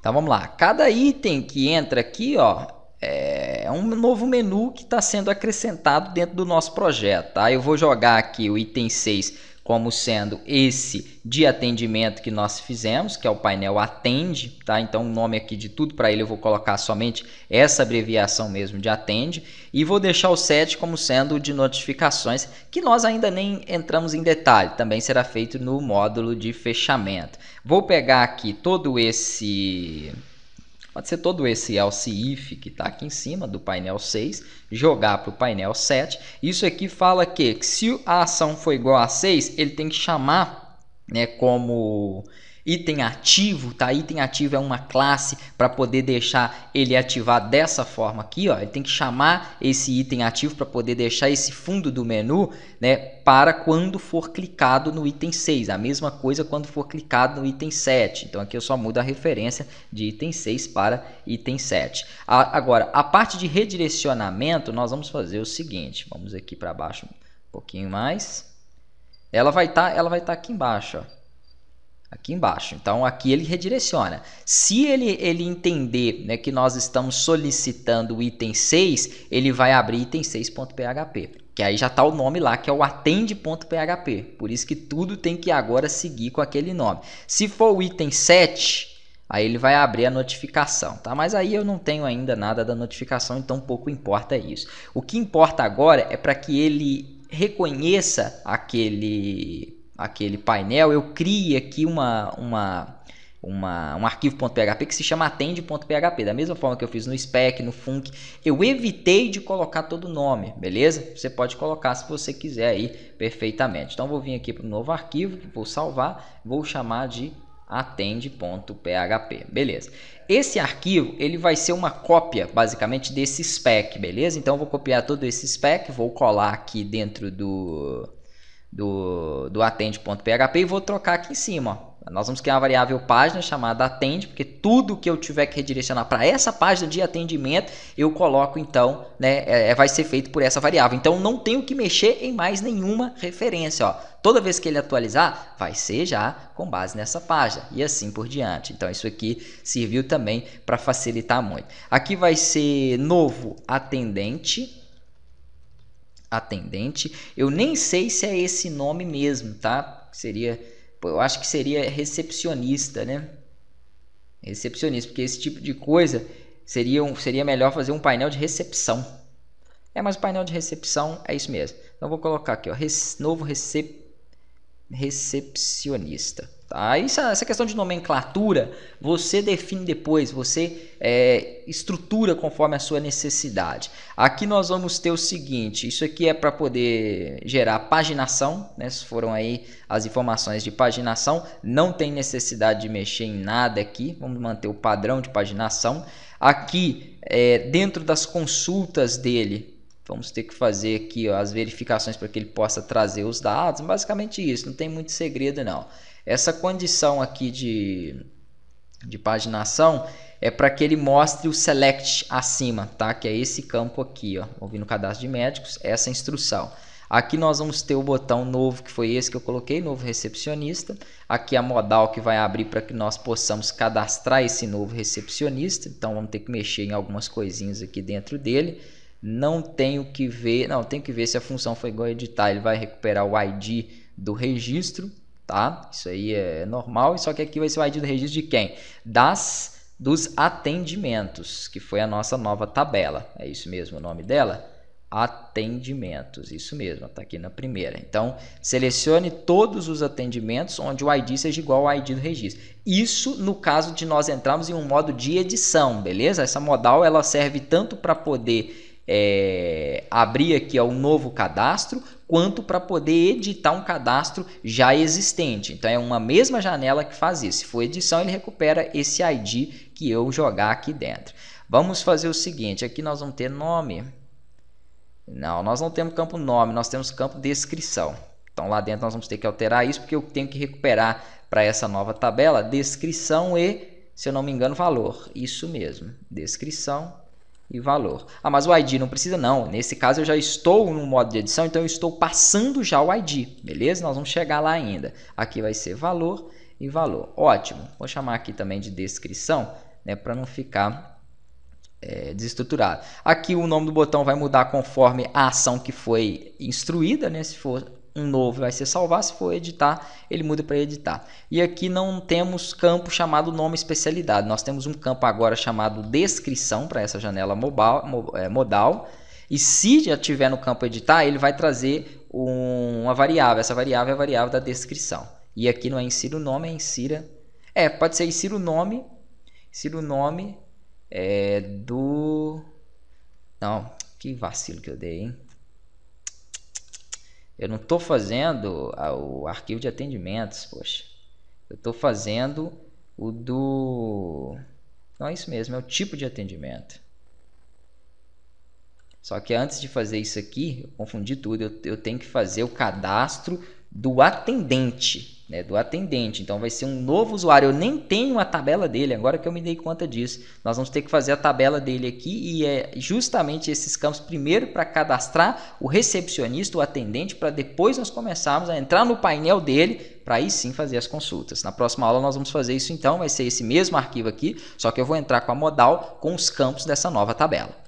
Então vamos lá. Cada item que entra aqui, ó, é um novo menu que está sendo acrescentado dentro do nosso projeto. Tá? Eu vou jogar aqui o item 6 como sendo esse de atendimento que nós fizemos, que é o painel Atende, tá? Então o nome aqui de tudo para ele eu vou colocar somente essa abreviação mesmo de Atende e vou deixar o set como sendo o de notificações, que nós ainda nem entramos em detalhe, também será feito no módulo de fechamento. Vou pegar aqui todo esse Pode ser todo esse else if que está aqui em cima do painel 6, jogar para o painel 7. Isso aqui fala que, que se a ação for igual a 6, ele tem que chamar né, como item ativo, tá? Item ativo é uma classe para poder deixar ele ativar dessa forma aqui, ó. Ele tem que chamar esse item ativo para poder deixar esse fundo do menu, né, para quando for clicado no item 6. A mesma coisa quando for clicado no item 7. Então aqui eu só mudo a referência de item 6 para item 7. A, agora, a parte de redirecionamento, nós vamos fazer o seguinte, vamos aqui para baixo um pouquinho mais. Ela vai estar, tá, ela vai estar tá aqui embaixo, ó aqui embaixo. Então aqui ele redireciona. Se ele, ele entender né, que nós estamos solicitando o item 6, ele vai abrir item 6.php, que aí já está o nome lá, que é o atende.php. Por isso que tudo tem que agora seguir com aquele nome. Se for o item 7, aí ele vai abrir a notificação, tá? Mas aí eu não tenho ainda nada da notificação, então pouco importa isso. O que importa agora é para que ele reconheça aquele aquele painel, eu crie aqui uma, uma, uma, um arquivo.php que se chama atende.php. Da mesma forma que eu fiz no spec, no funk eu evitei de colocar todo o nome, beleza? Você pode colocar se você quiser aí perfeitamente. Então vou vir aqui para o novo arquivo, vou salvar, vou chamar de atende.php, beleza. Esse arquivo, ele vai ser uma cópia, basicamente, desse spec, beleza? Então, vou copiar todo esse spec, vou colar aqui dentro do, do, do atende.php e vou trocar aqui em cima. Ó. Nós vamos criar uma variável página chamada atende porque tudo que eu tiver que redirecionar para essa página de atendimento, eu coloco então, né, é, é, vai ser feito por essa variável. Então não tenho que mexer em mais nenhuma referência. Ó. Toda vez que ele atualizar, vai ser já com base nessa página e assim por diante. Então isso aqui serviu também para facilitar muito. Aqui vai ser novo atendente atendente. Eu nem sei se é esse nome mesmo, tá? Seria, eu acho que seria recepcionista, né? Recepcionista, porque esse tipo de coisa seria, um, seria melhor fazer um painel de recepção. É, mas painel de recepção é isso mesmo. Então vou colocar aqui, ó, rec, novo recep, recepcionista. Aí ah, é, essa questão de nomenclatura você define depois, você é, estrutura conforme a sua necessidade. Aqui nós vamos ter o seguinte: isso aqui é para poder gerar paginação, né? Essas foram aí as informações de paginação. Não tem necessidade de mexer em nada aqui. Vamos manter o padrão de paginação. Aqui é, dentro das consultas dele, Vamos ter que fazer aqui ó, as verificações para que ele possa trazer os dados. Basicamente isso, não tem muito segredo não. Essa condição aqui de, de paginação é para que ele mostre o select acima, tá? Que é esse campo aqui, ó. Vou no cadastro de médicos, essa instrução. Aqui nós vamos ter o botão novo, que foi esse que eu coloquei, novo recepcionista. Aqui é a modal que vai abrir para que nós possamos cadastrar esse novo recepcionista. Então vamos ter que mexer em algumas coisinhas aqui dentro dele não tenho que ver, não, tenho que ver se a função foi igual a editar, ele vai recuperar o ID do registro, tá? Isso aí é normal, só que aqui vai ser o ID do registro de quem? Das dos atendimentos, que foi a nossa nova tabela. É isso mesmo o nome dela? Atendimentos, isso mesmo, está aqui na primeira. Então, selecione todos os atendimentos onde o ID seja igual ao ID do registro. Isso no caso de nós entrarmos em um modo de edição, beleza? Essa modal ela serve tanto para poder é, abrir aqui é um novo cadastro, quanto para poder editar um cadastro já existente. Então é uma mesma janela que faz isso. Se for edição, ele recupera esse ID que eu jogar aqui dentro. Vamos fazer o seguinte, aqui nós vamos ter nome. Não, nós não temos campo nome, nós temos campo descrição. Então lá dentro nós vamos ter que alterar isso porque eu tenho que recuperar para essa nova tabela descrição e, se eu não me engano, valor. Isso mesmo, descrição e valor. Ah, mas o ID não precisa não. Nesse caso eu já estou no modo de edição, então eu estou passando já o ID, beleza? Nós vamos chegar lá ainda. Aqui vai ser valor e valor. Ótimo. Vou chamar aqui também de descrição, né, para não ficar é, desestruturado. Aqui o nome do botão vai mudar conforme a ação que foi instruída, né? Se for um novo vai ser salvar, se for editar, ele muda para editar. E aqui não temos campo chamado nome especialidade, nós temos um campo agora chamado descrição para essa janela é, modal. E se já tiver no campo editar, ele vai trazer uma variável, essa variável é a variável da descrição. E aqui não é insira o nome, é insira... É, pode ser insira o nome, insira o nome é, do... Não, que vacilo que eu dei, hein? Eu não estou fazendo o arquivo de atendimentos, poxa. Eu estou fazendo o do... Não é isso mesmo, é o tipo de atendimento. Só que antes de fazer isso aqui, eu confundi tudo, eu, eu tenho que fazer o cadastro do atendente né, do atendente. Então vai ser um novo usuário. Eu nem tenho a tabela dele, agora que eu me dei conta disso. Nós vamos ter que fazer a tabela dele aqui e é justamente esses campos primeiro para cadastrar o recepcionista, o atendente, para depois nós começarmos a entrar no painel dele para aí sim fazer as consultas. Na próxima aula nós vamos fazer isso então, vai ser esse mesmo arquivo aqui, só que eu vou entrar com a modal com os campos dessa nova tabela.